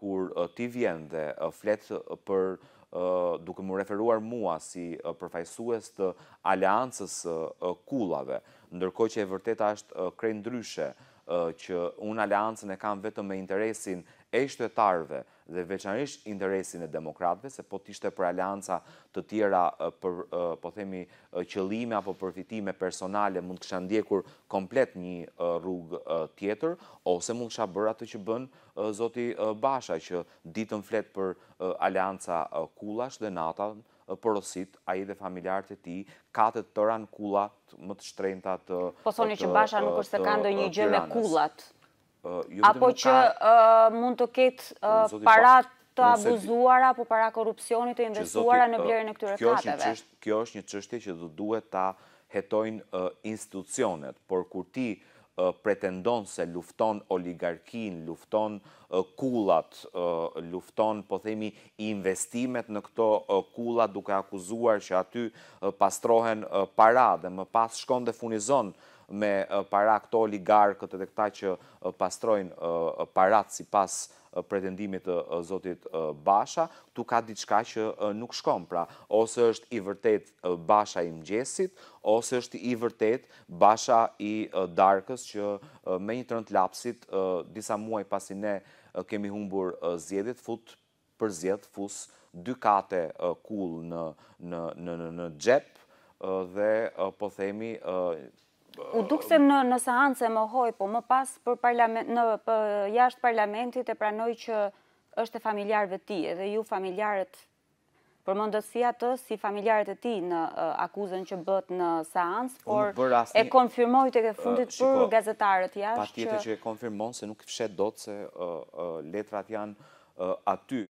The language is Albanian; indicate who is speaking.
Speaker 1: kur ti vjen dhe flet për duke më referuar mua si përfajsues të aleancës kulave, ndërko që e vërteta është krejnë dryshe që unë aliancën e kam vetëm me interesin e shtetarve dhe veçanërisht interesin e demokratve, se po tishte për alianca të tjera për, po themi, qëllime apo përfitime personale mund të ndjekur komplet një rrugë tjetër, ose mund të kësha bërë atë që bënë zoti Basha, që ditën flet për alianca Kulash dhe Natan, porosit, a i dhe familjarët e ti, katët të ranë kullat më të shtrejnëta të... Po thoni që basha nuk është të kando një gjë me kullat? Jo apo që
Speaker 2: mund të ketë parat të abuzuara, apo para korupcionit të investuara në blerën e këtyre kateve?
Speaker 1: Kjo është një qështje që duhet ta hetojnë institucionet, por kur ti pretendon se lufton oligarkin, lufton kulat, lufton, po themi, investimet në këto kulat duke akuzuar që aty pastrohen para dhe më pas shkon dhe funizon me para këto oligarkët edhe këta që pastrojnë parat si pas pretendimit të zotit Basha, tu ka diçka që nuk shkon, pra, ose është i vërtet Basha i mëgjesit, ose është i vërtet Basha i darkës që me një tërënt lapsit, disa muaj pasi ne kemi humbur zjedit, fut për zjedit fus dy kate kul në gjep, dhe po themi U dukse
Speaker 2: se në nëse anëse më hoj, po më pas për parlament, në për jashtë parlamentit e pranoj që është e familjarëve ti, edhe ju familjarët për mundësia të si familjarët e ti në akuzën që bët në seance, por e konfirmojt e këtë fundit për gazetarët jashtë që... Pa tjetë që
Speaker 1: e konfirmon se nuk fshet do të se letrat janë aty.